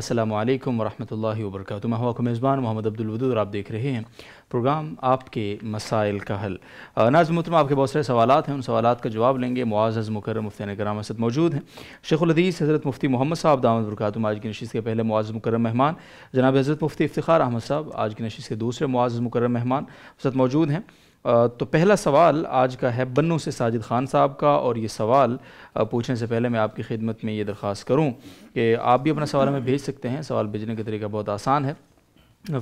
السلام علیکم ورحمۃ اللہ وبرکاتہ میں ہوا کو مضبان محمد عبدالودود اور آپ دیکھ رہے ہیں پروگرام آپ کے مسائل کا حل ناظر محترم آپ کے بہت سارے سوالات ہیں ان سوالات کا جواب لیں گے معزز مکرم مفتین نگرام اسد موجود ہیں شیخ الحدیث حضرت مفتی محمد صاحب دامد برکاتم آج کی نشیس کے پہلے معزز مکرم مہمان جناب حضرت مفتی افتخار احمد صاحب آج کی نشیس کے دوسرے معزز مکرم مہمان حسد موجود ہیں تو پہلا سوال آج کا ہے بنوں سے ساجد خان صاحب کا اور یہ سوال پوچھنے سے پہلے میں آپ کی خدمت میں یہ درخواست کروں کہ آپ بھی اپنا سوال ہمیں بھیج سکتے ہیں سوال بھیجنے کا طریقہ بہت آسان ہے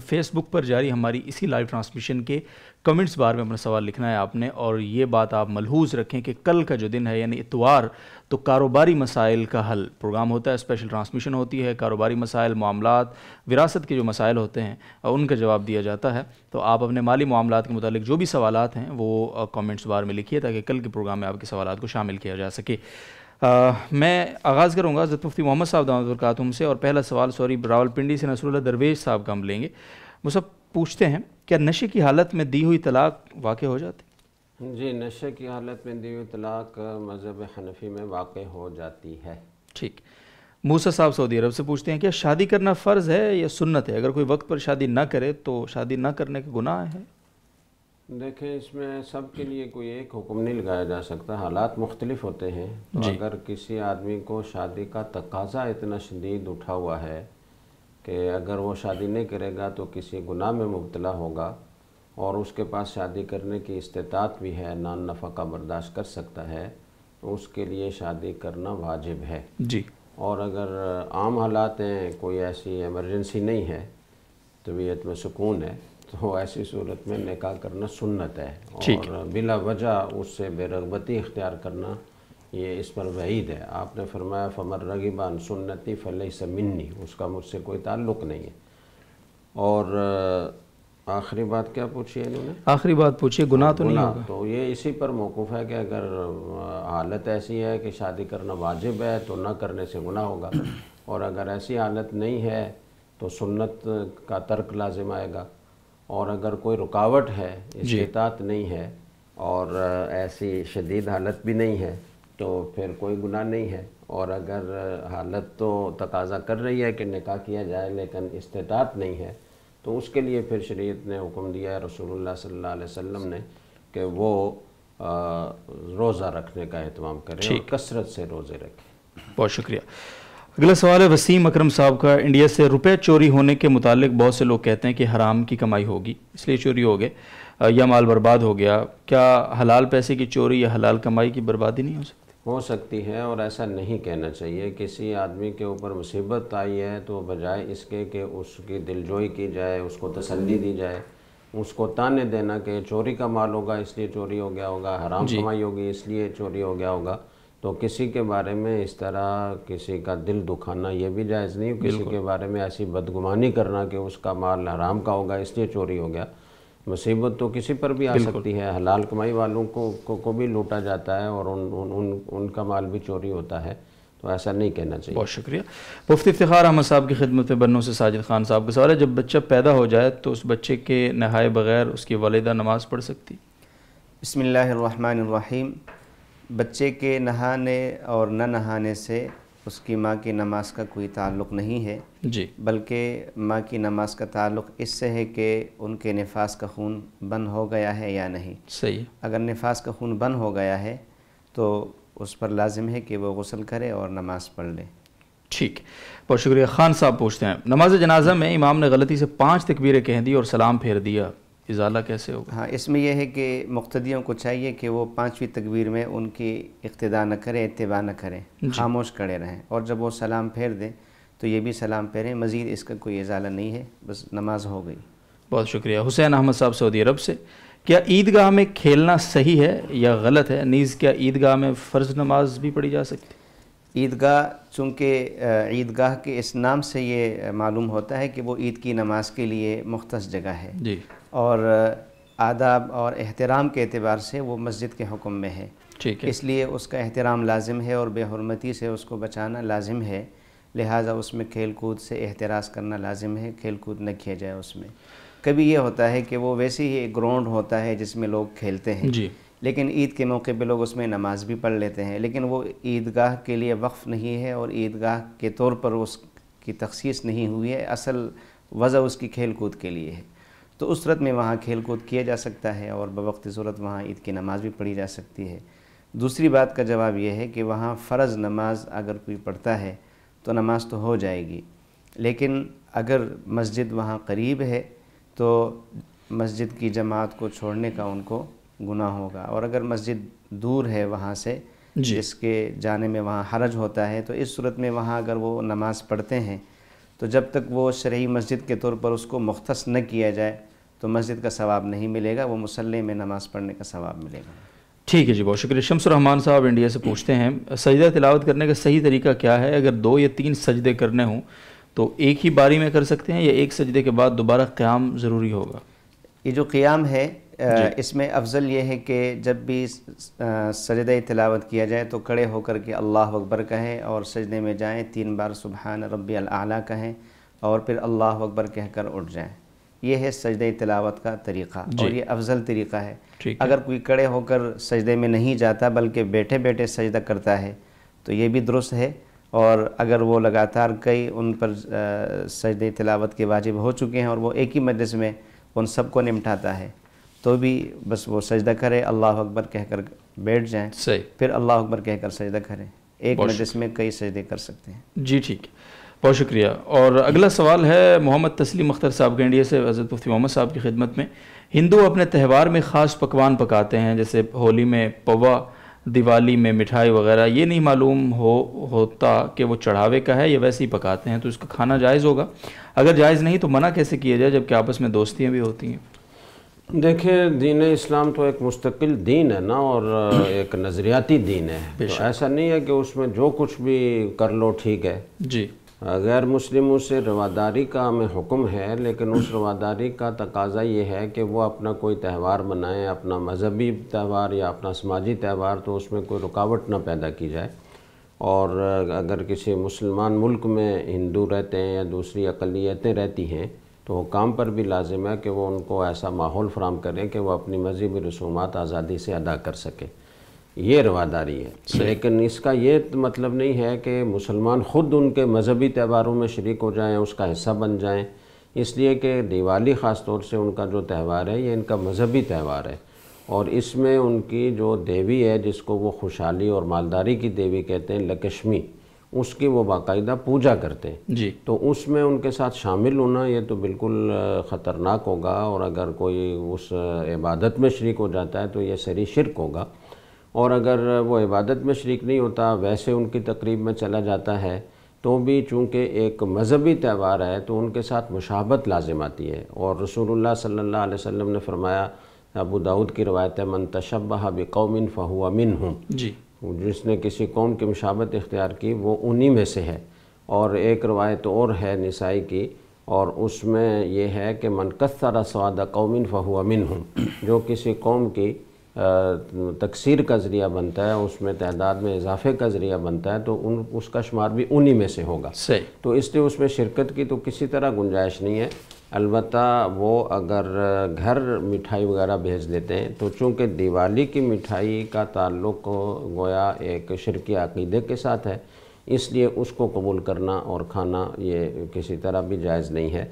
فیس بک پر جاری ہماری اسی لائیو ٹرانسمیشن کے کمنٹس بار میں اپنا سوال لکھنا ہے آپ نے اور یہ بات آپ ملحوظ رکھیں کہ کل کا جو دن ہے یعنی اتوار تو کاروباری مسائل کا حل پروگرام ہوتا ہے اسپیشل ٹرانسمیشن ہوتی ہے کاروباری مسائل معاملات وراثت کے جو مسائل ہوتے ہیں ان کا جواب دیا جاتا ہے تو آپ اپنے مالی معاملات کے متعلق جو بھی سوالات ہیں وہ کامنٹس بار میں لکھیے تاکہ کل کے پروگرام میں آپ کے سوالات کو شامل کیا جا سکے میں آغاز کروں گا حضرت مفتی محمد صاحب دامدالکات سے اور پہلا سوال سوری براول پنڈی سے نصر اللہ درویش صاحب کا ہم لیں گے وہ سب پوچھتے ہیں کیا نشے کی حالت میں دی ہوئی طلاق واقع ہو جاتی جی نشے کی حالت میں دی ہوئی طلاق مذہب حنفی میں واقع ہو جاتی ہے ٹھیک موسیٰ صاحب سعودی عرب سے پوچھتے ہیں کیا شادی کرنا فرض ہے یا سنت ہے اگر کوئی وقت پر شادی نہ کرے تو شادی نہ کرنے کا گناہ ہے دیکھیں اس میں سب کے لیے کوئی ایک حکم نہیں لگایا جا سکتا حالات مختلف ہوتے ہیں جی۔ اگر کسی آدمی کو شادی کا تقاضہ اتنا شدید اٹھا ہوا ہے کہ اگر وہ شادی نہیں کرے گا تو کسی گناہ میں مبتلا ہوگا اور اس کے پاس شادی کرنے کی استطاعت بھی ہے نان نفقہ برداشت کر سکتا ہے اس کے لیے شادی کرنا واجب ہے جی اور اگر عام حالات ہیں کوئی ایسی ایمرجنسی نہیں ہے طبیعت میں سکون ہے تو ایسی صورت میں نکاح کرنا سنت ہے اور بلا وجہ اس سے بے رغبتی اختیار کرنا یہ اس پر وعید ہے آپ نے فرمایا فمر رغیبان سنتی فلح سمنی اس کا مجھ سے کوئی تعلق نہیں ہے اور آخری بات کیا پوچھی ہے انہوں نے آخری بات پوچھی گناہ تو نہیں ہوگا تو یہ اسی پر موقف ہے کہ اگر حالت ایسی ہے کہ شادی کرنا واجب ہے تو نہ کرنے سے گناہ ہوگا اور اگر ایسی حالت نہیں ہے تو سنت کا ترک لازم آئے گا اور اگر کوئی رکاوٹ ہے استطاعت جی۔ نہیں ہے اور ایسی شدید حالت بھی نہیں ہے تو پھر کوئی گناہ نہیں ہے اور اگر حالت تو تقاضا کر رہی ہے کہ نکاح کیا جائے لیکن استطاعت نہیں ہے تو اس کے لیے پھر شریعت نے حکم دیا ہے رسول اللہ صلی اللہ علیہ وسلم نے کہ وہ روزہ رکھنے کا اہتمام کرے کثرت سے روزے رکھے بہت شکریہ اگلا سوال ہے وسیم اکرم صاحب کا انڈیا سے روپے چوری ہونے کے متعلق بہت سے لوگ کہتے ہیں کہ حرام کی کمائی ہوگی اس لیے چوری ہو گئے یا مال برباد ہو گیا کیا حلال پیسے کی چوری یا حلال کمائی کی بربادی نہیں ہو سکتی ہو سکتی ہے اور ایسا نہیں کہنا چاہیے کسی آدمی کے اوپر مصیبت آئی ہے تو بجائے اس کے کہ اس کی دل جوئی کی جائے اس کو تسلی دی جائے اس کو تانے دینا کہ چوری کا مال ہوگا اس لیے چوری ہو گیا ہوگا حرام جی۔ کمائی ہوگی اس لیے چوری ہو گیا ہوگا تو کسی کے بارے میں اس طرح کسی کا دل دکھانا یہ بھی جائز نہیں کسی کے بارے میں ایسی بدگمانی کرنا کہ اس کا مال حرام کا ہوگا اس لیے چوری ہو گیا مصیبت تو کسی پر بھی آ سکتی ہے حلال کمائی والوں کو کو بھی لوٹا جاتا ہے اور ان ان ان کا مال بھی چوری ہوتا ہے تو ایسا نہیں کہنا چاہیے بہت شکریہ مفتی افتخار احمد صاحب کی خدمت بنوں سے ساجد خان صاحب کے سوال ہے جب بچہ پیدا ہو جائے تو اس بچے کے نہائے بغیر اس کی والدہ نماز پڑھ سکتی بسم اللہ الرحمن الرحیم بچے کے نہانے اور نہ نہانے سے اس کی ماں کی نماز کا کوئی تعلق نہیں ہے جی بلکہ ماں کی نماز کا تعلق اس سے ہے کہ ان کے نفاس کا خون بند ہو گیا ہے یا نہیں صحیح اگر نفاس کا خون بند ہو گیا ہے تو اس پر لازم ہے کہ وہ غسل کرے اور نماز پڑھ لے ٹھیک بہت شکریہ خان صاحب پوچھتے ہیں نماز جنازہ میں امام نے غلطی سے پانچ تکبیریں کہہ دی اور سلام پھیر دیا ازالہ کیسے ہوگا ہاں اس میں یہ ہے کہ مقتدیوں کو چاہیے کہ وہ پانچویں تکبیر میں ان کی اقتدا نہ کریں اتباع نہ کریں جی۔ خاموش کھڑے رہیں اور جب وہ سلام پھیر دیں تو یہ بھی سلام پھیریں مزید اس کا کوئی ازالہ نہیں ہے بس نماز ہو گئی بہت شکریہ حسین احمد صاحب سعودی عرب سے کیا عیدگاہ میں کھیلنا صحیح ہے یا غلط ہے نیز کیا عیدگاہ میں فرض نماز بھی پڑھی جا سکتی عیدگاہ چونکہ عیدگاہ کے اس نام سے یہ معلوم ہوتا ہے کہ وہ عید کی نماز کے لیے مختص جگہ ہے جی اور آداب اور احترام کے اعتبار سے وہ مسجد کے حکم میں ہے ٹھیک ہے اس لیے اس کا احترام لازم ہے اور بے حرمتی سے اس کو بچانا لازم ہے لہٰذا اس میں کھیل کود سے احتراز کرنا لازم ہے کھیل کود نہ کیا جائے اس میں کبھی یہ ہوتا ہے کہ وہ ویسی ہی ایک گراؤنڈ ہوتا ہے جس میں لوگ کھیلتے ہیں جی۔ لیکن عید کے موقع پہ لوگ اس میں نماز بھی پڑھ لیتے ہیں لیکن وہ عیدگاہ کے لیے وقف نہیں ہے اور عیدگاہ کے طور پر اس کی تخصیص نہیں ہوئی ہے اصل وضع اس کی کھیل کود کے لیے ہے تو اس صورت میں وہاں کھیل کود کیا جا سکتا ہے اور بوقت صورت وہاں عید کی نماز بھی پڑھی جا سکتی ہے دوسری بات کا جواب یہ ہے کہ وہاں فرض نماز اگر کوئی پڑھتا ہے تو نماز تو ہو جائے گی لیکن اگر مسجد وہاں قریب ہے تو مسجد کی جماعت کو چھوڑنے کا ان کو گناہ ہوگا اور اگر مسجد دور ہے وہاں سے جی۔ جس کے جانے میں وہاں حرج ہوتا ہے تو اس صورت میں وہاں اگر وہ نماز پڑھتے ہیں تو جب تک وہ شرعی مسجد کے طور پر اس کو مختص نہ کیا جائے تو مسجد کا ثواب نہیں ملے گا وہ مسلح میں نماز پڑھنے کا ثواب ملے گا ٹھیک ہے جی بہت شکریہ شمس الرحمان صاحب انڈیا سے پوچھتے ہیں سجدہ تلاوت کرنے کا صحیح طریقہ کیا ہے اگر دو یا تین سجدے کرنے ہوں تو ایک ہی باری میں کر سکتے ہیں یا ایک سجدے کے بعد دوبارہ قیام ضروری ہوگا یہ جو قیام ہے جی۔ اس میں افضل یہ ہے کہ جب بھی سجدہ تلاوت کیا جائے تو کڑے ہو کر کے اللہ اکبر کہیں اور سجدے میں جائیں تین بار سبحان ربی العلیٰ کہیں اور پھر اللہ اکبر کہہ کر اٹھ جائیں یہ ہے سجدہ تلاوت کا طریقہ اور جی۔ یہ افضل طریقہ ہے اگر کوئی کڑے ہو کر سجدے میں نہیں جاتا بلکہ بیٹھے بیٹھے سجدہ کرتا ہے تو یہ بھی درست ہے اور اگر وہ لگاتار کئی ان پر سجدہ تلاوت کے واجب ہو چکے ہیں اور وہ ایک ہی مجلس میں ان سب کو نمٹاتا ہے تو بھی بس وہ سجدہ کرے اللہ اکبر کہہ کر بیٹھ جائیں صحیح پھر اللہ اکبر کہہ کر سجدہ کرے ایک اس میں کئی سجدے کر سکتے ہیں جی ٹھیک بہت شکریہ اور اگلا سوال ہے محمد تسلیم مختر صاحب گینڈیا سے حضرت محمد صاحب کی خدمت میں ہندو اپنے تہوار میں خاص پکوان پکاتے ہیں جیسے ہولی میں پوا دیوالی میں مٹھائی وغیرہ یہ نہیں معلوم ہو ہوتا کہ وہ چڑھاوے کا ہے یا ویسے ہی پکاتے ہیں تو اس کا کھانا جائز ہوگا اگر جائز نہیں تو منع کیسے کیا جائے جبکہ آپس میں دوستیاں بھی ہوتی ہیں دیکھیں دین اسلام تو ایک مستقل دین ہے نا اور ایک نظریاتی دین ہے ایسا نہیں ہے کہ اس میں جو کچھ بھی کر لو ٹھیک ہے جی غیر مسلموں سے رواداری کا ہمیں حکم ہے لیکن اس رواداری کا تقاضا یہ ہے کہ وہ اپنا کوئی تہوار منائیں اپنا مذہبی تہوار یا اپنا سماجی تہوار تو اس میں کوئی رکاوٹ نہ پیدا کی جائے اور اگر کسی مسلمان ملک میں ہندو رہتے ہیں یا دوسری اقلیتیں رہتی ہیں تو وہ کام پر بھی لازم ہے کہ وہ ان کو ایسا ماحول فراہم کریں کہ وہ اپنی مذہبی رسومات آزادی سے ادا کر سکیں یہ رواداری ہے جی۔ لیکن اس کا یہ مطلب نہیں ہے کہ مسلمان خود ان کے مذہبی تہواروں میں شریک ہو جائیں اس کا حصہ بن جائیں اس لیے کہ دیوالی خاص طور سے ان کا جو تہوار ہے یہ ان کا مذہبی تہوار ہے اور اس میں ان کی جو دیوی ہے جس کو وہ خوشحالی اور مالداری کی دیوی کہتے ہیں لکشمی اس کی وہ باقاعدہ پوجا کرتے جی تو اس میں ان کے ساتھ شامل ہونا یہ تو بالکل خطرناک ہوگا اور اگر کوئی اس عبادت میں شریک ہو جاتا ہے تو یہ سری شرک ہوگا اور اگر وہ عبادت میں شریک نہیں ہوتا ویسے ان کی تقریب میں چلا جاتا ہے تو بھی چونکہ ایک مذہبی تہوار ہے تو ان کے ساتھ مشابت لازم آتی ہے اور رسول اللہ صلی اللہ علیہ وسلم نے فرمایا ابو داود کی روایت تشبہ بقوم فہو منہم جی جس نے کسی قوم کی مشابت اختیار کی وہ انہی میں سے ہے اور ایک روایت اور ہے نسائی کی اور اس میں یہ ہے کہ منقس سواد سوادہ فہو امن ہوں جو کسی قوم کی تکثیر کا ذریعہ بنتا ہے اس میں تعداد میں اضافے کا ذریعہ بنتا ہے تو ان اس کا شمار بھی انہی میں سے ہوگا صحیح تو اس لیے اس میں شرکت کی تو کسی طرح گنجائش نہیں ہے البتہ وہ اگر گھر مٹھائی وغیرہ بھیج دیتے ہیں تو چونکہ دیوالی کی مٹھائی کا تعلق گویا ایک شرکی عقیدے کے ساتھ ہے اس لیے اس کو قبول کرنا اور کھانا یہ کسی طرح بھی جائز نہیں ہے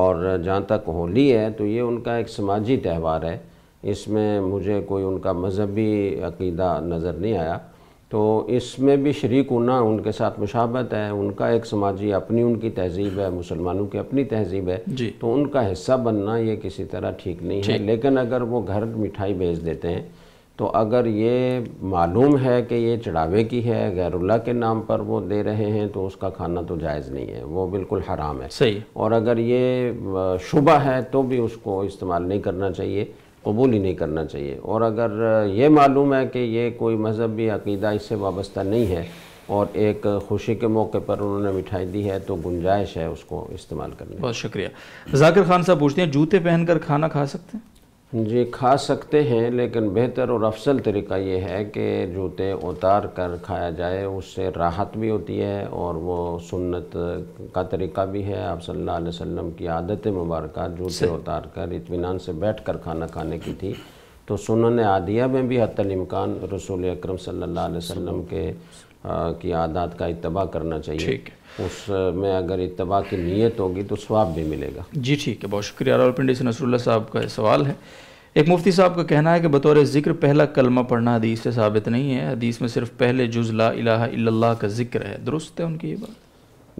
اور جہاں تک ہولی ہے تو یہ ان کا ایک سماجی تہوار ہے اس میں مجھے کوئی ان کا مذہبی عقیدہ نظر نہیں آیا تو اس میں بھی شریک ہونا ان کے ساتھ مشابت ہے ان کا ایک سماجی اپنی ان کی تہذیب ہے مسلمانوں کی اپنی تہذیب ہے جی تو ان کا حصہ بننا یہ کسی طرح ٹھیک نہیں ہے لیکن اگر وہ گھر مٹھائی بھیج دیتے ہیں تو اگر یہ معلوم ہے کہ یہ چڑھاوے کی ہے غیر اللہ کے نام پر وہ دے رہے ہیں تو اس کا کھانا تو جائز نہیں ہے وہ بالکل حرام ہے صحیح اور اگر یہ شبہ ہے تو بھی اس کو استعمال نہیں کرنا چاہیے قبول ہی نہیں کرنا چاہیے اور اگر یہ معلوم ہے کہ یہ کوئی مذہبی عقیدہ اس سے وابستہ نہیں ہے اور ایک خوشی کے موقع پر انہوں نے مٹھائی دی ہے تو گنجائش ہے اس کو استعمال کرنے بہت شکریہ ذاکر خان صاحب پوچھتے ہیں جوتے پہن کر کھانا کھا سکتے ہیں جی کھا سکتے ہیں لیکن بہتر اور افصل طریقہ یہ ہے کہ جوتے اتار کر کھایا جائے اس سے راحت بھی ہوتی ہے اور وہ سنت کا طریقہ بھی ہے آپ صلی اللہ علیہ وسلم کی عادت مبارکہ جوتے اتار کر اطمینان سے بیٹھ کر کھانا کھانے کی تھی تو سنن عادیہ میں بھی حتی الامکان رسول اکرم صلی اللہ علیہ وسلم کے کی عادت کا اتباع کرنا چاہیے اس میں اگر اتباع کی نیت ہوگی تو سواب بھی ملے گا جی ٹھیک ہے بہت شکریہ رول پنڈی نصر اللہ صاحب کا سوال ہے ایک مفتی صاحب کا کہنا ہے کہ بطور ذکر پہلا کلمہ پڑھنا حدیث سے ثابت نہیں ہے حدیث میں صرف پہلے جزلہ الہ الا اللہ کا ذکر ہے درست ہے ان کی یہ بات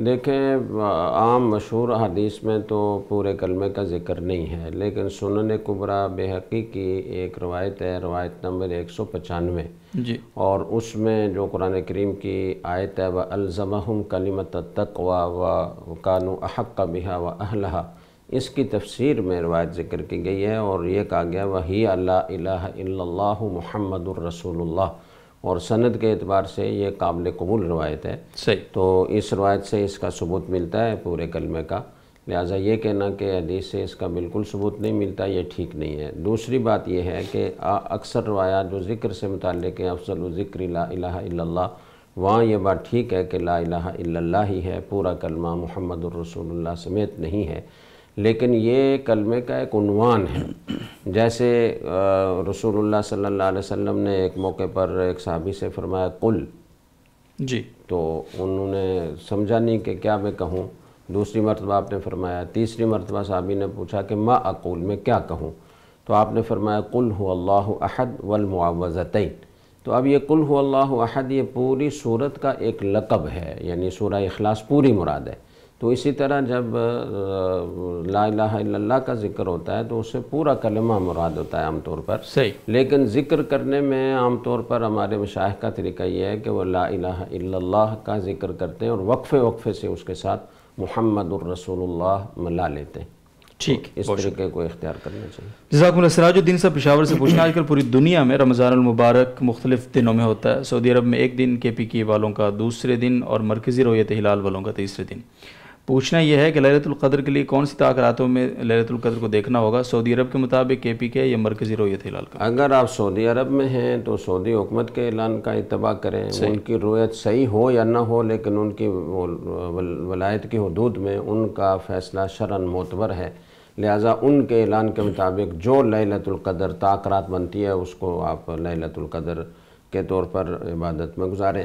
دیکھیں عام مشہور حدیث میں تو پورے کلمے کا ذکر نہیں ہے لیکن سنن کبرا بے کی ایک روایت ہے روایت نمبر ایک سو پچانوے جی۔ اور اس میں جو قرآن کریم کی آیت ہے وہ الزمہم کلیمت تقوا و قان احق کا بحا و اہلہ اس کی تفسیر میں روایت ذکر کی گئی ہے اور یہ کہا گیا وہی اللہ الہ اللہ محمد الرسول اللہ اور سند کے اعتبار سے یہ قابل قبول روایت ہے صحیح تو اس روایت سے اس کا ثبوت ملتا ہے پورے کلمہ کا لہٰذا یہ کہنا کہ حدیث سے اس کا بالکل ثبوت نہیں ملتا یہ ٹھیک نہیں ہے دوسری بات یہ ہے کہ اکثر روایات جو ذکر سے متعلق ہیں افضل و ذکر لا الہ الا اللہ وہاں یہ بات ٹھیک ہے کہ لا الہ الا اللہ ہی ہے پورا کلمہ محمد الرسول اللہ سمیت نہیں ہے لیکن یہ کلمے کا ایک عنوان ہے جیسے رسول اللہ صلی اللہ علیہ وسلم نے ایک موقع پر ایک صحابی سے فرمایا کل جی تو انہوں نے سمجھا نہیں کہ کیا میں کہوں دوسری مرتبہ آپ نے فرمایا تیسری مرتبہ صحابی نے پوچھا کہ ما اقول میں کیا کہوں تو آپ نے فرمایا کل ہو اللہ احد والمعوذتین تو اب یہ کل ہو اللہ احد یہ پوری صورت کا ایک لقب ہے یعنی سورہ اخلاص پوری مراد ہے تو اسی طرح جب لا الہ الا اللہ کا ذکر ہوتا ہے تو اسے پورا کلمہ مراد ہوتا ہے عام طور پر صحیح لیکن ذکر کرنے میں عام طور پر ہمارے مشاہد کا طریقہ یہ ہے کہ وہ لا الہ الا اللہ کا ذکر کرتے ہیں اور وقفے وقفے سے اس کے ساتھ محمد الرسول اللہ ملا لیتے ہیں ٹھیک اس طریقے کو اختیار کرنا چاہیے جزاک اللہ سراج الدین صاحب پشاور سے پوچھنا آج کل پوری دنیا میں رمضان المبارک مختلف دنوں میں ہوتا ہے سعودی عرب میں ایک دن کے پی کے والوں کا دوسرے دن اور مرکزی رویت ہلال والوں کا تیسرے دن پوچھنا یہ ہے کہ للت القدر کے لیے کون سی تاکراتوں میں للت القدر کو دیکھنا ہوگا سعودی عرب کے مطابق کے پی کے یا مرکزی رویت کا اگر آپ سعودی عرب میں ہیں تو سعودی حکومت کے اعلان کا اتباع کریں ان کی رویت صحیح ہو یا نہ ہو لیکن ان کی ولایت کی حدود میں ان کا فیصلہ شرن معتبر ہے لہٰذا ان کے اعلان کے مطابق جو للت القدر تاکرات بنتی ہے اس کو آپ للت القدر کے طور پر عبادت میں گزاریں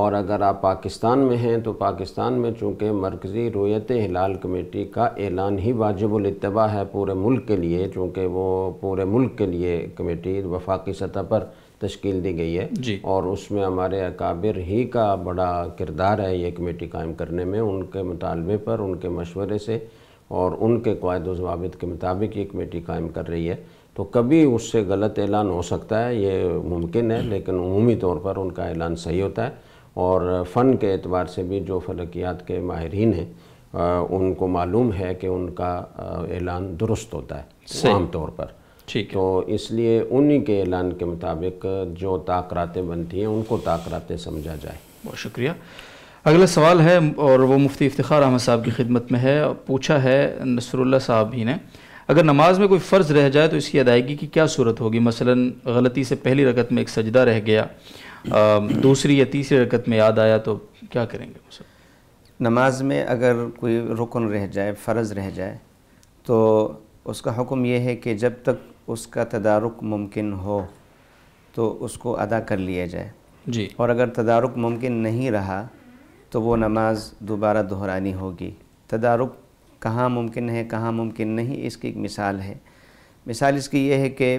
اور اگر آپ پاکستان میں ہیں تو پاکستان میں چونکہ مرکزی رویت ہلال کمیٹی کا اعلان ہی واجب الاتباع ہے پورے ملک کے لیے چونکہ وہ پورے ملک کے لیے کمیٹی وفاقی سطح پر تشکیل دی گئی ہے جی۔ اور اس میں ہمارے اکابر ہی کا بڑا کردار ہے یہ کمیٹی قائم کرنے میں ان کے مطالبے پر ان کے مشورے سے اور ان کے قواعد و ضوابط کے مطابق یہ کمیٹی قائم کر رہی ہے تو کبھی اس سے غلط اعلان ہو سکتا ہے یہ ممکن ہے لیکن عمومی طور پر ان کا اعلان صحیح ہوتا ہے اور فن کے اعتبار سے بھی جو فلکیات کے ماہرین ہیں ان کو معلوم ہے کہ ان کا اعلان درست ہوتا ہے عام طور پر تو اس لیے انہی کے اعلان کے مطابق جو تاکراتیں بنتی ہیں ان کو تاکراتیں سمجھا جائے بہت شکریہ اگلا سوال ہے اور وہ مفتی افتخار احمد صاحب کی خدمت میں ہے پوچھا ہے نصر اللہ صاحب ہی نے اگر نماز میں کوئی فرض رہ جائے تو اس کی ادائیگی کی کیا صورت ہوگی مثلا غلطی سے پہلی رکعت میں ایک سجدہ رہ گیا دوسری یا تیسری رکعت میں یاد آیا تو کیا کریں گے مثلا نماز میں اگر کوئی رکن رہ جائے فرض رہ جائے تو اس کا حکم یہ ہے کہ جب تک اس کا تدارک ممکن ہو تو اس کو ادا کر لیا جائے جی اور اگر تدارک ممکن نہیں رہا تو وہ نماز دوبارہ دہرانی ہوگی تدارک کہاں ممکن ہے کہاں ممکن نہیں اس کی ایک مثال ہے مثال اس کی یہ ہے کہ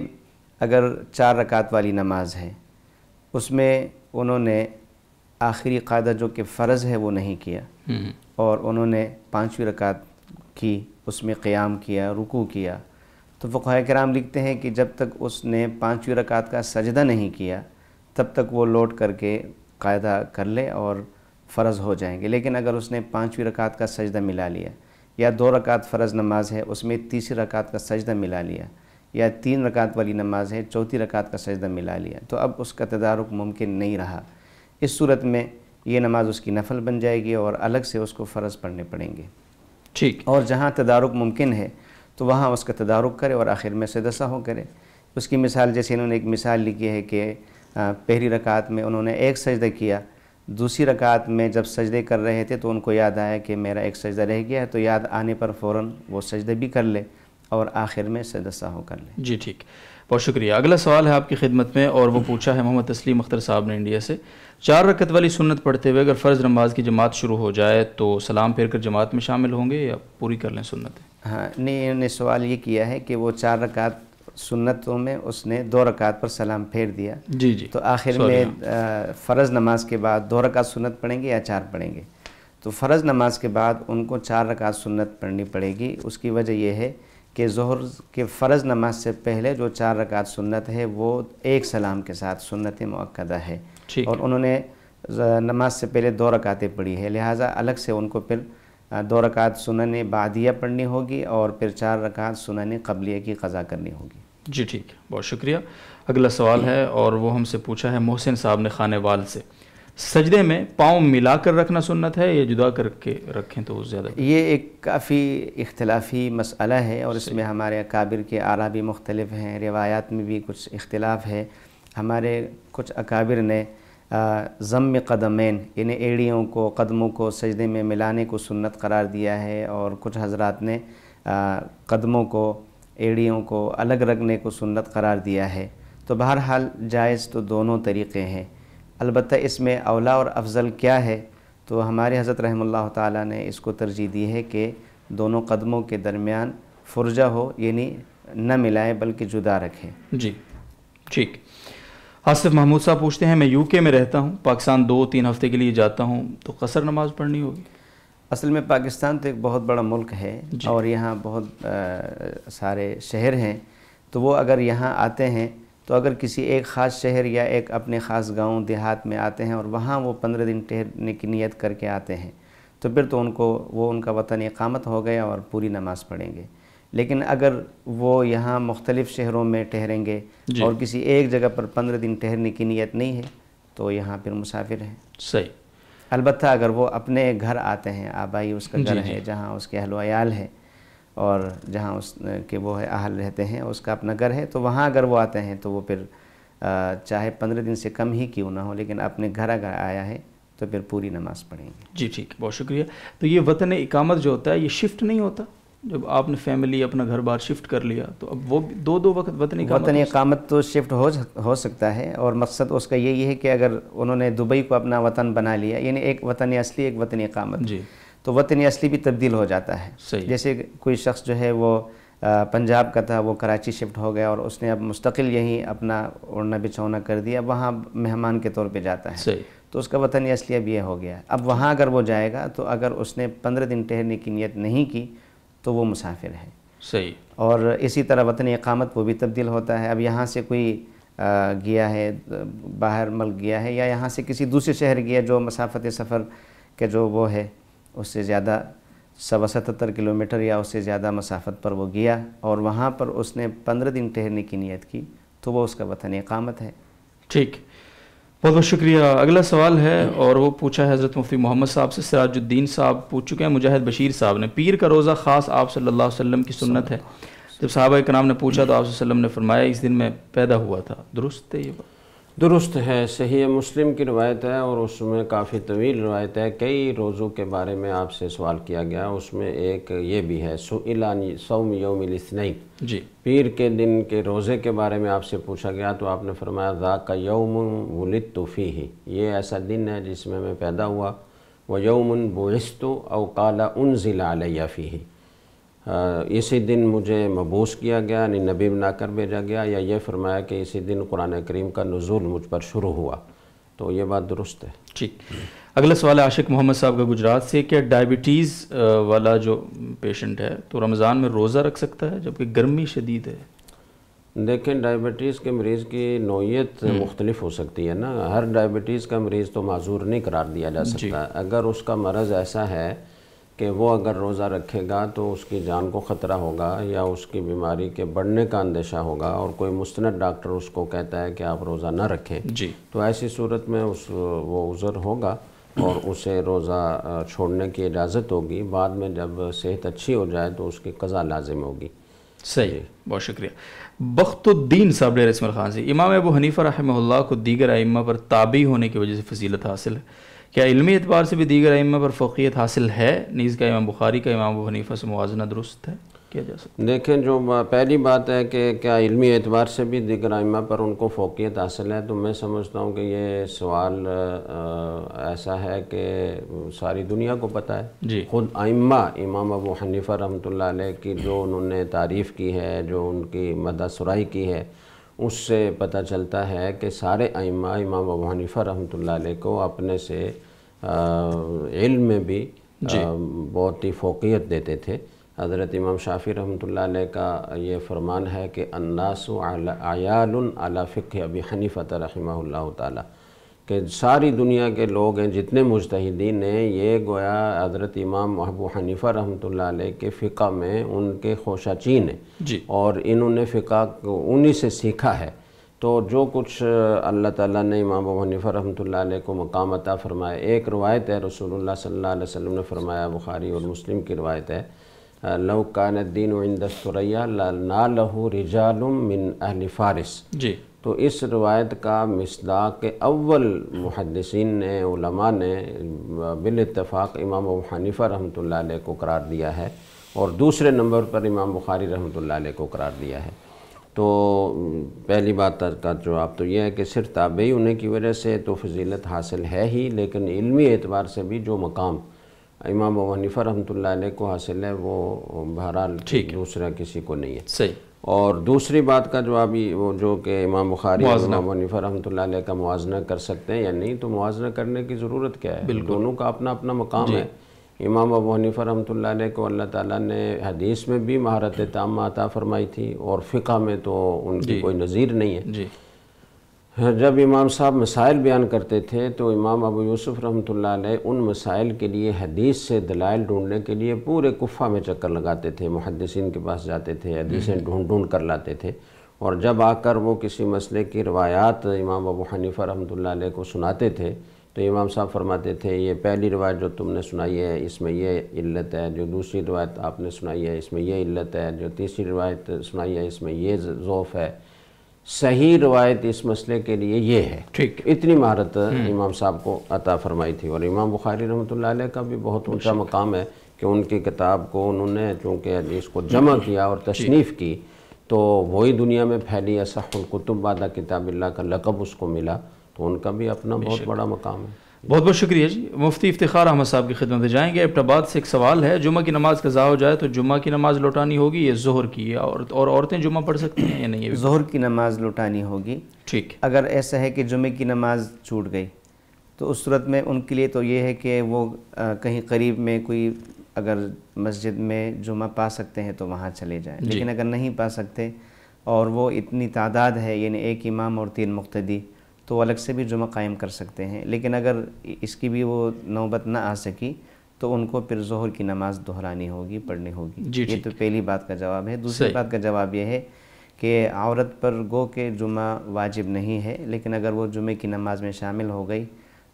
اگر چار رکعت والی نماز ہے اس میں انہوں نے آخری قادہ جو کہ فرض ہے وہ نہیں کیا اور انہوں نے پانچویں رکعت کی اس میں قیام کیا رکو کیا تو فقہ کرام لکھتے ہیں کہ جب تک اس نے پانچویں رکعت کا سجدہ نہیں کیا تب تک وہ لوٹ کر کے قاعدہ کر لے اور فرض ہو جائیں گے لیکن اگر اس نے پانچویں رکعت کا سجدہ ملا لیا یا دو رکعت فرض نماز ہے اس میں تیسری رکعت کا سجدہ ملا لیا یا تین رکعت والی نماز ہے چوتھی رکعت کا سجدہ ملا لیا تو اب اس کا تدارک ممکن نہیں رہا اس صورت میں یہ نماز اس کی نفل بن جائے گی اور الگ سے اس کو فرض پڑھنے پڑیں گے ٹھیک اور جہاں تدارک ممکن ہے تو وہاں اس کا تدارک کرے اور آخر میں سدسہ ہو کرے اس کی مثال جیسے انہوں نے ایک مثال لکھی ہے کہ پہلی رکعت میں انہوں نے ایک سجدہ کیا دوسری رکعت میں جب سجدے کر رہے تھے تو ان کو یاد آیا کہ میرا ایک سجدہ رہ گیا ہے تو یاد آنے پر فوراً وہ سجدے بھی کر لے اور آخر میں سجدہ ہو کر لے جی ٹھیک بہت شکریہ اگلا سوال ہے آپ کی خدمت میں اور وہ پوچھا ہے محمد تسلیم اختر صاحب نے انڈیا سے چار رکعت والی سنت پڑھتے ہوئے اگر فرض نماز کی جماعت شروع ہو جائے تو سلام پھیر کر جماعت میں شامل ہوں گے یا پوری کر لیں سنت ہاں نہیں نے سوال یہ کیا ہے کہ وہ چار رکعت سنتوں میں اس نے دو رکعت پر سلام پھیر دیا جی جی تو آخر میں فرض نماز کے بعد دو رکعت سنت پڑھیں گے یا چار پڑھیں گے تو فرض نماز کے بعد ان کو چار رکعت سنت پڑھنی پڑے گی اس کی وجہ یہ ہے کہ ظہر کے فرض نماز سے پہلے جو چار رکعت سنت ہے وہ ایک سلام کے ساتھ سنت موقعہ ہے اور انہوں نے نماز سے پہلے دو رکعتیں پڑھی ہے لہٰذا الگ سے ان کو پھر دو رکعت سنن بعدیہ پڑھنی ہوگی اور پھر چار رکعت سننے قبلیہ کی قضا کرنی ہوگی جی ٹھیک بہت شکریہ اگلا سوال ہے اور وہ ہم سے پوچھا ہے محسن صاحب نے خانے وال سے سجدے میں پاؤں ملا کر رکھنا سنت ہے یا جدا کر کے رکھیں تو زیادہ یہ ایک کافی اختلافی مسئلہ ہے اور اس میں ہمارے اکابر کے آرا بھی مختلف ہیں روایات میں بھی کچھ اختلاف ہے ہمارے کچھ اکابر نے ضم قدمین یعنی ایڑیوں کو قدموں کو سجدے میں ملانے کو سنت قرار دیا ہے اور کچھ حضرات نے قدموں کو ایڑیوں کو الگ رکھنے کو سنت قرار دیا ہے تو بہرحال جائز تو دونوں طریقے ہیں البتہ اس میں اولا اور افضل کیا ہے تو ہمارے حضرت رحم اللہ تعالیٰ نے اس کو ترجیح دی ہے کہ دونوں قدموں کے درمیان فرجہ ہو یعنی نہ ملائیں بلکہ جدا رکھیں جی ٹھیک آصف محمود صاحب پوچھتے ہیں میں یو کے میں رہتا ہوں پاکستان دو تین ہفتے کے لیے جاتا ہوں تو قصر نماز پڑھنی ہوگی اصل میں پاکستان تو ایک بہت بڑا ملک ہے جی۔ اور یہاں بہت سارے شہر ہیں تو وہ اگر یہاں آتے ہیں تو اگر کسی ایک خاص شہر یا ایک اپنے خاص گاؤں دیہات میں آتے ہیں اور وہاں وہ پندرہ دن ٹھہرنے کی نیت کر کے آتے ہیں تو پھر تو ان کو وہ ان کا وطن اقامت ہو گیا اور پوری نماز پڑھیں گے لیکن اگر وہ یہاں مختلف شہروں میں ٹھہریں گے جی۔ اور کسی ایک جگہ پر پندرہ دن ٹھہرنے کی نیت نہیں ہے تو یہاں پھر مسافر ہیں صحیح البتہ اگر وہ اپنے گھر آتے ہیں آبائی اس کا جی، گھر جی۔ ہے جہاں اس کے اہل و عیال ہے اور جہاں اس کے وہ اہل رہتے ہیں اس کا اپنا گھر ہے تو وہاں اگر وہ آتے ہیں تو وہ پھر چاہے پندرہ دن سے کم ہی کیوں نہ ہو لیکن اپنے گھر اگر آیا ہے تو پھر پوری نماز پڑھیں گے جی ٹھیک بہت شکریہ تو یہ وطن اقامت جو ہوتا ہے یہ شفٹ نہیں ہوتا جب آپ نے فیملی اپنا گھر بار شفٹ کر لیا تو اب وہ دو دو وقت وطن وطنی اقامت تو شفٹ ہو سکتا ہے اور مقصد اس کا یہی ہے کہ اگر انہوں نے دبئی کو اپنا وطن بنا لیا یعنی ایک وطن اصلی ایک وطنی اقامت جی تو وطنی اصلی بھی تبدیل ہو جاتا ہے جیسے کوئی شخص جو ہے وہ پنجاب کا تھا وہ کراچی شفٹ ہو گیا اور اس نے اب مستقل یہیں اپنا اڑنا بچھونا کر دیا وہاں مہمان کے طور پہ جاتا ہے تو اس کا وطن اصلی اب یہ ہو گیا اب وہاں اگر وہ جائے گا تو اگر اس نے پندرہ دن ٹہرنے کی نیت نہیں کی تو وہ مسافر ہے صحیح اور اسی طرح وطن اقامت وہ بھی تبدیل ہوتا ہے اب یہاں سے کوئی گیا ہے باہر ملک گیا ہے یا یہاں سے کسی دوسرے شہر گیا جو مسافت سفر کے جو وہ ہے اس سے زیادہ سوا ستتر کلومیٹر یا اس سے زیادہ مسافت پر وہ گیا اور وہاں پر اس نے پندرہ دن ٹھہرنے کی نیت کی تو وہ اس کا وطن اقامت ہے ٹھیک بہت بہت شکریہ اگلا سوال ہے اور وہ پوچھا ہے حضرت مفتی محمد صاحب سے سراج الدین صاحب پوچھ چکے ہیں مجاہد بشیر صاحب نے پیر کا روزہ خاص آپ صلی اللہ علیہ وسلم کی سنت ہے جب صحابہ کرام نے پوچھا تو آپ صلی اللہ علیہ وسلم نے فرمایا اس دن میں پیدا ہوا تھا درست ہے یہ بات درست ہے صحیح مسلم کی روایت ہے اور اس میں کافی طویل روایت ہے کئی روزوں کے بارے میں آپ سے سوال کیا گیا اس میں ایک یہ بھی ہے سوم یوم الاثنین جی پیر کے دن کے روزے کے بارے میں آپ سے پوچھا گیا تو آپ نے فرمایا ذاکا یوم ولدت فی یہ ایسا دن ہے جس میں میں پیدا ہوا وہ یوم ان او قال انزل علیہ فیہ اسی دن مجھے مبوس کیا گیا یعنی نبی بنا کر بھیجا گیا یا یہ فرمایا کہ اسی دن قرآن کریم کا نزول مجھ پر شروع ہوا تو یہ بات درست ہے ٹھیک جی۔ اگلا سوال عاشق محمد صاحب کا گجرات سے کیا ڈائبٹیز والا جو پیشنٹ ہے تو رمضان میں روزہ رکھ سکتا ہے جبکہ گرمی شدید ہے دیکھیں ڈائبٹیز کے مریض کی نوعیت مختلف ہو سکتی ہے نا ہر ڈائبٹیز کا مریض تو معذور نہیں قرار دیا جا جی۔ سکتا اگر اس کا مرض ایسا ہے کہ وہ اگر روزہ رکھے گا تو اس کی جان کو خطرہ ہوگا یا اس کی بیماری کے بڑھنے کا اندیشہ ہوگا اور کوئی مستند ڈاکٹر اس کو کہتا ہے کہ آپ روزہ نہ رکھیں جی تو ایسی صورت میں اس وہ عذر ہوگا اور اسے روزہ چھوڑنے کی اجازت ہوگی بعد میں جب صحت اچھی ہو جائے تو اس کی قضا لازم ہوگی صحیح جی۔ بہت شکریہ بخت الدین صاحب رسم الخان سے امام ابو حنیفہ رحمہ اللہ کو دیگر ائمہ پر تابع ہونے کی وجہ سے فضیلت حاصل ہے کیا علمی اعتبار سے بھی دیگر ائمہ پر فوقیت حاصل ہے نیز کا امام بخاری کا امام ابو حنیفہ سے موازنہ درست ہے دیکھیں جو پہلی بات ہے کہ کیا علمی اعتبار سے بھی دیگر ائمہ پر ان کو فوقیت حاصل ہے تو میں سمجھتا ہوں کہ یہ سوال ایسا ہے کہ ساری دنیا کو پتہ ہے جی خود ائمہ امام ابو حنیفہ رحمۃ اللہ علیہ کی جو انہوں نے تعریف کی ہے جو ان کی مدہ سرائی کی ہے اس سے پتہ چلتا ہے کہ سارے ائمہ امام ابو حنیفہ رحمۃ اللہ علیہ کو اپنے سے علم میں بھی جی۔ بہت ہی فوقیت دیتے تھے حضرت امام شافی رحمۃ اللہ علیہ کا یہ فرمان ہے کہ الناس عیال علی فقہ ابی حنیفہ رحمہ اللہ تعالیٰ کہ ساری دنیا کے لوگ ہیں جتنے مجتہدین ہیں یہ گویا حضرت امام محبو حنیفہ رحمۃ اللہ علیہ کے فقہ میں ان کے خوشہ چین ہیں جی اور انہوں نے فقہ انہی سے سیکھا ہے تو جو کچھ اللہ تعالیٰ نے امام ابو حنیفہ رحمۃ اللہ علیہ کو مقام عطا فرمایا ایک روایت ہے رسول اللہ صلی اللہ علیہ وسلم نے فرمایا بخاری اور مسلم کی روایت ہے لوکان الدین و دستریاء لہو رجالم من فارس جی تو اس روایت کا کے اول محدثین نے علماء نے بالاتفاق امام ابو حنیفہ رحمۃ اللہ علیہ کو قرار دیا ہے اور دوسرے نمبر پر امام بخاری رحمۃ اللہ علیہ کو قرار دیا ہے تو پہلی بات کا جواب تو یہ ہے کہ صرف تابعی ہونے کی وجہ سے تو فضیلت حاصل ہے ہی لیکن علمی اعتبار سے بھی جو مقام امام ابو حنیفہ رحمۃ اللہ علیہ کو حاصل ہے وہ بہرحال ٹھیک دوسرا کسی کو نہیں ہے صحیح اور دوسری بات کا جو ابھی وہ جو کہ امام بخاری امام ابنفر رحمۃ اللہ علیہ کا موازنہ کر سکتے ہیں یا نہیں تو موازنہ کرنے کی ضرورت کیا ہے بالکل دونوں کا اپنا اپنا مقام جی۔ ہے امام ابو حنیفہ رحمۃ اللہ علیہ کو اللہ تعالیٰ نے حدیث میں بھی مہارت تامہ عطا فرمائی تھی اور فقہ میں تو ان کی جی۔ کوئی نظیر نہیں ہے جی۔ ہاں، جب امام صاحب مسائل بیان کرتے تھے تو امام ابو یوسف رحمۃ اللہ علیہ ان مسائل کے لیے حدیث سے دلائل ڈھونڈنے کے لیے پورے کفہ میں چکر لگاتے تھے محدثین کے پاس جاتے تھے حدیثیں ڈھونڈ ڈھونڈ کر لاتے تھے اور جب آ کر وہ کسی مسئلے کی روایات امام ابو حنیفہ رحمۃ اللہ علیہ کو سناتے تھے تو امام صاحب فرماتے تھے یہ پہلی روایت جو تم نے سنائی ہے اس میں یہ علت ہے جو دوسری روایت آپ نے سنائی ہے اس میں یہ علت ہے جو تیسری روایت سنائی ہے اس میں یہ ضعف ہے صحیح روایت اس مسئلے کے لیے یہ ہے ٹھیک اتنی مہارت امام صاحب کو عطا فرمائی تھی اور امام بخاری رحمۃ اللہ علیہ کا بھی بہت اونچا جی۔ مقام ہے کہ ان کی کتاب کو انہوں نے چونکہ اس کو جمع جی۔ کیا اور جی۔ تشنیف کی تو وہی دنیا میں پھیلی اصح القتب بادہ کتاب اللہ کا لقب اس کو ملا تو ان کا بھی اپنا بہت بڑا مقام ہے بہت بہت شکریہ جی مفتی افتخار احمد صاحب کی خدمت جائیں گے ابتباعات سے ایک سوال ہے جمعہ کی نماز قضا ہو جائے تو جمعہ کی نماز لوٹانی ہوگی یا ظہر کی عورت اور عورتیں جمعہ پڑھ سکتی ہیں یا نہیں زہر کی نماز لوٹانی ہوگی ٹھیک اگر ایسا ہے کہ جمعہ کی نماز چھوٹ گئی تو اس صورت میں ان کے لیے تو یہ ہے کہ وہ کہیں قریب میں کوئی اگر مسجد میں جمعہ پا سکتے ہیں تو وہاں چلے جائیں جی۔ لیکن اگر نہیں پا سکتے اور وہ اتنی تعداد ہے یعنی ایک امام اور تین مقتدی تو الگ سے بھی جمعہ قائم کر سکتے ہیں لیکن اگر اس کی بھی وہ نوبت نہ آ سکی تو ان کو پھر ظہر کی نماز دہرانی ہوگی پڑھنی ہوگی جی، یہ تو پہلی بات کا جواب ہے دوسری بات کا جواب یہ ہے کہ عورت پر گو کہ جمعہ واجب نہیں ہے لیکن اگر وہ جمعہ کی نماز میں شامل ہو گئی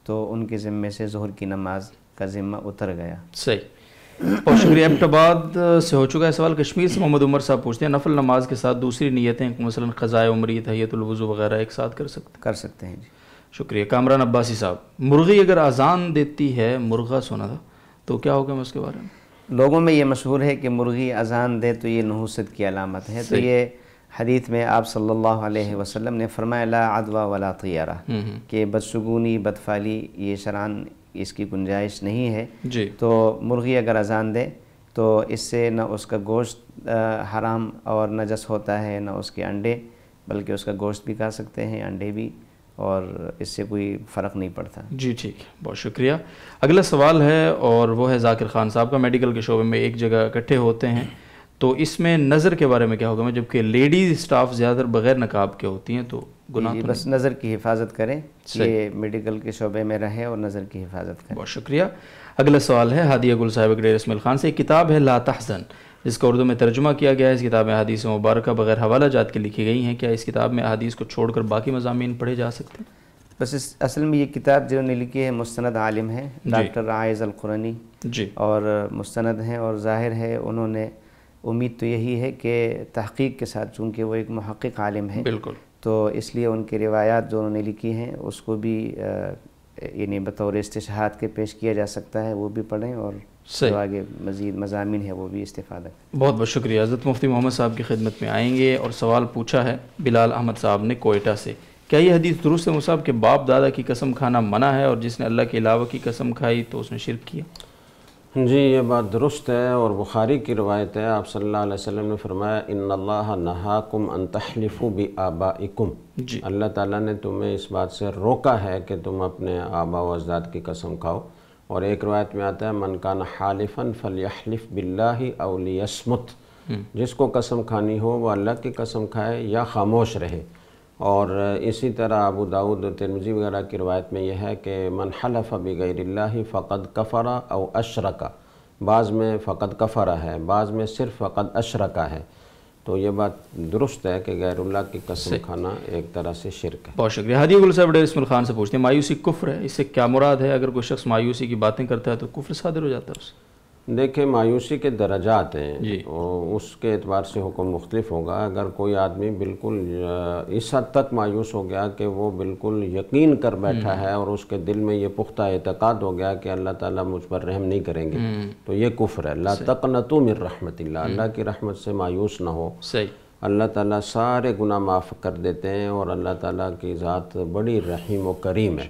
تو ان کے ذمے سے ظہر کی نماز کا ذمہ اتر گیا صحیح بہت شکریہ آباد سے ہو چکا ہے سوال کشمیر سے محمد عمر صاحب پوچھتے ہیں نفل نماز کے ساتھ دوسری نیتیں مثلا قضاء عمری تحیت الوضو وغیرہ ایک ساتھ کر ہیں کر سکتے ہیں جی۔ شکریہ کامران عباسی صاحب مرغی اگر اذان دیتی ہے مرغہ سنا تو کیا ہوگا میں اس کے بارے میں لوگوں میں یہ مشہور ہے کہ مرغی اذان دے تو یہ نحوست کی علامت ہے تو یہ حدیث میں آپ صلی اللہ علیہ وسلم نے فرمایا لا عدوہ ولا طیارہ کہ بدسگونی بدفالی یہ شران اس کی گنجائش نہیں ہے جی تو مرغی اگر اذان دے تو اس سے نہ اس کا گوشت حرام اور نجس ہوتا ہے نہ اس کے انڈے بلکہ اس کا گوشت بھی کھا سکتے ہیں انڈے بھی اور اس سے کوئی فرق نہیں پڑتا جی ٹھیک ہے بہت شکریہ اگلا سوال ہے اور وہ ہے ذاکر خان صاحب کا میڈیکل کے شعبے میں ایک جگہ اکٹھے ہوتے ہیں تو اس میں نظر کے بارے میں کیا ہوگا میں جبکہ لیڈیز سٹاف زیادہ تر بغیر نقاب کے ہوتی ہیں تو گناہ جی، تو بس نظر کی حفاظت کریں یہ میڈیکل کے شعبے میں رہیں اور نظر کی حفاظت کریں بہت شکریہ اگلا سوال ہے حادیہ گل صاحب رسم الخان سے ایک کتاب ہے لا تحزن جس کا اردو میں ترجمہ کیا گیا ہے اس کتاب میں حدیث مبارکہ بغیر حوالہ جات کے لکھی گئی ہیں کیا اس کتاب میں حدیث کو چھوڑ کر باقی مضامین پڑھے جا سکتے ہیں بس اس اصل میں یہ کتاب جنہوں نے لکھی ہے مستند عالم ہے جی۔ ڈاکٹر عائز القرنی جی اور مستند ہیں اور ظاہر ہے انہوں نے امید تو یہی ہے کہ تحقیق کے ساتھ چونکہ وہ ایک محقق عالم ہے بالکل تو اس لیے ان کے روایات جو انہوں نے لکھی ہیں اس کو بھی یعنی بطور استشہاد کے پیش کیا جا سکتا ہے وہ بھی پڑھیں اور جو آگے مزید مضامین ہے وہ بھی استفادہ بہت بہت شکریہ حضرت مفتی محمد صاحب کی خدمت میں آئیں گے اور سوال پوچھا ہے بلال احمد صاحب نے کوئٹہ سے کیا یہ حدیث درست کے باپ دادا کی قسم کھانا منع ہے اور جس نے اللہ کے علاوہ کی قسم کھائی تو اس نے شرک کیا جی یہ بات درست ہے اور بخاری کی روایت ہے آپ صلی اللہ علیہ وسلم نے فرمایا ان اللہ نہاکم ان نہ آبا جی اللہ تعالیٰ نے تمہیں اس بات سے روکا ہے کہ تم اپنے آبا و اجداد کی قسم کھاؤ اور ایک روایت میں آتا ہے من کان حالفا فلیحلف باللہ او لیسمت جس کو قسم کھانی ہو وہ اللہ کی قسم کھائے یا خاموش رہے اور اسی طرح ابو داود و ترمزی وغیرہ کی روایت میں یہ ہے کہ من حلف بغیر اللہ فقد فقط کفرا اور اشرکا بعض میں فقد کفرا ہے بعض میں صرف فقد اشرکا ہے تو یہ بات درست ہے کہ غیر اللہ کی قسم کھانا ایک طرح سے شرک ہے بہت شکریہ صاحب ڈیر عصم الخان سے پوچھتے ہیں مایوسی کفر ہے اس سے کیا مراد ہے اگر کوئی شخص مایوسی کی باتیں کرتا ہے تو کفر صادر ہو جاتا ہے اس سے دیکھیں مایوسی کے درجات ہیں جی۔ اس کے اعتبار سے حکم مختلف ہوگا اگر کوئی آدمی بالکل اس حد تک مایوس ہو گیا کہ وہ بالکل یقین کر بیٹھا ہے اور اس کے دل میں یہ پختہ اعتقاد ہو گیا کہ اللہ تعالیٰ مجھ پر رحم نہیں کریں گے تو یہ کفر ہے لا تقنتو من رحمت اللہ اللہ کی رحمت سے مایوس نہ ہو اللہ تعالیٰ سارے گناہ معاف کر دیتے ہیں اور اللہ تعالیٰ کی ذات بڑی رحیم و کریم ہے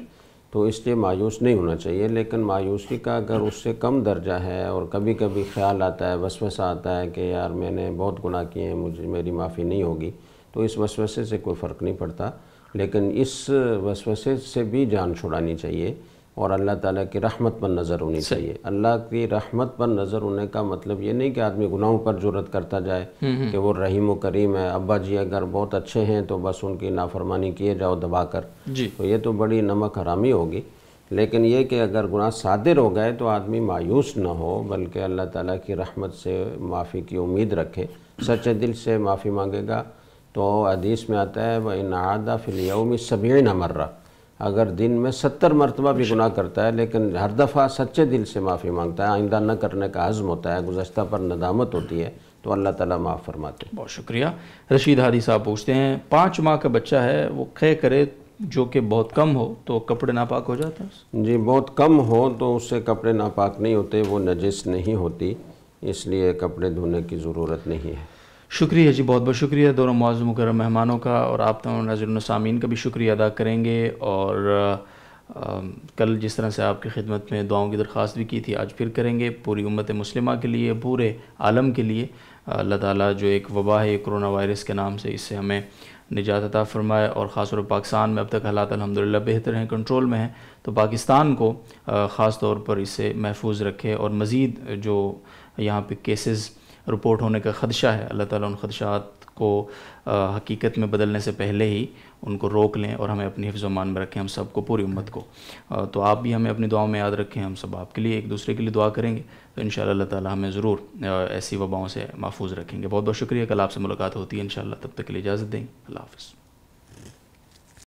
تو اس لیے مایوس نہیں ہونا چاہیے لیکن مایوسی کا اگر اس سے کم درجہ ہے اور کبھی کبھی خیال آتا ہے وسوسہ آتا ہے کہ یار میں نے بہت گناہ کیے ہیں مجھے میری معافی نہیں ہوگی تو اس وسوسے سے کوئی فرق نہیں پڑتا لیکن اس وسوسے سے بھی جان چھڑانی چاہیے اور اللہ تعالیٰ کی رحمت پر نظر ہونی چاہیے اللہ کی رحمت پر نظر ہونے کا مطلب یہ نہیں کہ آدمی گناہوں پر جرت کرتا جائے کہ وہ رحیم و کریم ہے ابا جی اگر بہت اچھے ہیں تو بس ان کی نافرمانی کیے جاؤ دبا کر جی۔ تو یہ تو بڑی نمک حرامی ہوگی لیکن یہ کہ اگر گناہ صادر ہو گئے تو آدمی مایوس نہ ہو بلکہ اللہ تعالیٰ کی رحمت سے معافی کی امید رکھے سچے دل سے معافی مانگے گا تو حدیث میں آتا ہے وہ انعادہ فلیہ میں سبھی نہ مر رہا اگر دن میں ستر مرتبہ بھی گناہ کرتا ہے لیکن ہر دفعہ سچے دل سے معافی مانگتا ہے آئندہ نہ کرنے کا عزم ہوتا ہے گزشتہ پر ندامت ہوتی ہے تو اللہ تعالیٰ معاف فرماتے ہیں بہت شکریہ رشید حادی صاحب پوچھتے ہیں پانچ ماہ کا بچہ ہے وہ کھے کرے جو کہ بہت کم ہو تو کپڑے ناپاک ہو جاتا جی بہت کم ہو تو اس سے کپڑے ناپاک نہیں ہوتے وہ نجس نہیں ہوتی اس لیے کپڑے دھونے کی ضرورت نہیں ہے شکریہ جی بہت بہت شکریہ دونوں معذم مکرم مہمانوں کا اور آپ تمام نظر السامین کا بھی شکریہ ادا کریں گے اور کل جس طرح سے آپ کی خدمت میں دعاؤں کی درخواست بھی کی تھی آج پھر کریں گے پوری امت مسلمہ کے لیے پورے عالم کے لیے اللہ تعالیٰ جو ایک وبا ہے کرونا وائرس کے نام سے اس سے ہمیں نجات عطا فرمائے اور خاص طور پر پاکستان میں اب تک حالات الحمدللہ بہتر ہیں کنٹرول میں ہیں تو پاکستان کو خاص طور پر اس سے محفوظ رکھے اور مزید جو یہاں پہ کیسز رپورٹ ہونے کا خدشہ ہے اللہ تعالیٰ ان خدشات کو حقیقت میں بدلنے سے پہلے ہی ان کو روک لیں اور ہمیں اپنی حفظ و مان میں رکھیں ہم سب کو پوری امت کو تو آپ بھی ہمیں اپنی دعاؤں میں یاد رکھیں ہم سب آپ کے لیے ایک دوسرے کے لیے دعا کریں گے تو انشاءاللہ اللہ تعالیٰ ہمیں ضرور ایسی وباؤں سے محفوظ رکھیں گے بہت بہت شکریہ کل آپ سے ملاقات ہوتی ہے انشاءاللہ تب تک کے لیے اجازت دیں اللہ حافظ